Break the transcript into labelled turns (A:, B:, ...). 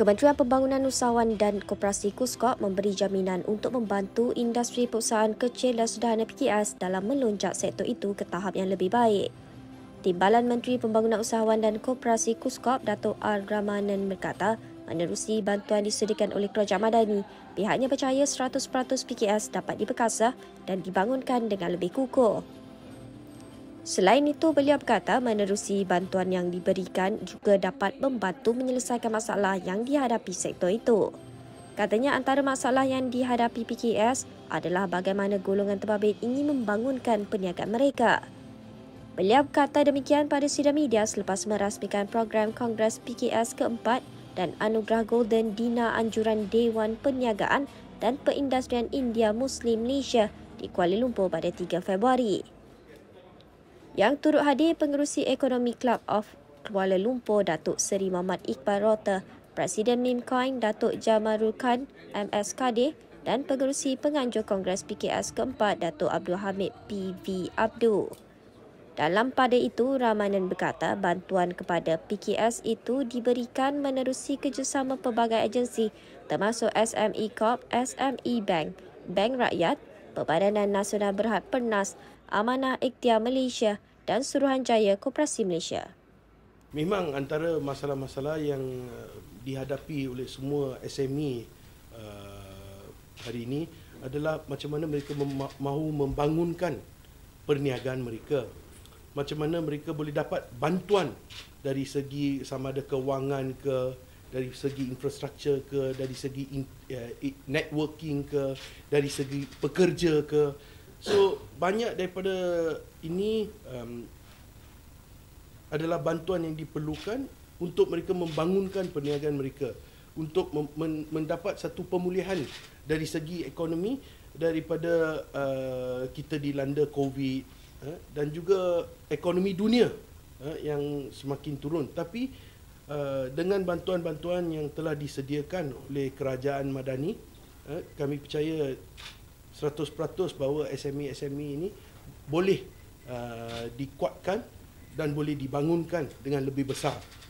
A: Kementerian Pembangunan Usahawan dan Koperasi Kuskop memberi jaminan untuk membantu industri perusahaan kecil dan sederhana PKS dalam melonjak sektor itu ke tahap yang lebih baik. Timbalan Menteri Pembangunan Usahawan dan Koperasi Kuskop, Datuk R. Ramanan berkata, menerusi bantuan disediakan oleh Kerajaan Madani, pihaknya percaya 100% PKS dapat diperkasa dan dibangunkan dengan lebih kukuh. Selain itu, beliau berkata menerusi bantuan yang diberikan juga dapat membantu menyelesaikan masalah yang dihadapi sektor itu. Katanya antara masalah yang dihadapi PKS adalah bagaimana golongan terbabit ingin membangunkan perniagaan mereka. Beliau berkata demikian pada sidang media selepas merasmikan program Kongres PKS keempat dan anugerah Golden Dina Anjuran Dewan Perniagaan dan Perindustrian India Muslim Malaysia di Kuala Lumpur pada 3 Februari yang turut hadir pengerusi Ekonomi Club of Kuala Lumpur Datuk Seri Muhammad Iqbal Rota, Presiden Mimcoin Datuk Jamarul Khan MS Kadir dan pengerusi penganjur Kongres PKS keempat Datuk Abdul Hamid PV Abdul. Dalam pada itu, Ramanan berkata bantuan kepada PKS itu diberikan menerusi kerjasama pelbagai agensi termasuk SME Corp, SME Bank, Bank Rakyat, Perbadanan Nasional Berhad Pernas, Amanah Ikhtiar Malaysia dan Suruhanjaya Koperasi Malaysia.
B: Memang antara masalah-masalah yang uh, dihadapi oleh semua SME uh, hari ini adalah macam mana mereka mahu membangunkan perniagaan mereka. Macam mana mereka boleh dapat bantuan dari segi sama ada kewangan ke, dari segi infrastruktur ke, dari segi eh, networking ke, dari segi pekerja ke. So banyak daripada ini um, adalah bantuan yang diperlukan untuk mereka membangunkan perniagaan mereka untuk mendapat satu pemulihan dari segi ekonomi daripada uh, kita dilanda COVID uh, dan juga ekonomi dunia uh, yang semakin turun. Tapi uh, dengan bantuan-bantuan yang telah disediakan oleh kerajaan Madani, uh, kami percaya 100% bahawa SME-SME e ini boleh uh, dikuatkan dan boleh dibangunkan dengan lebih besar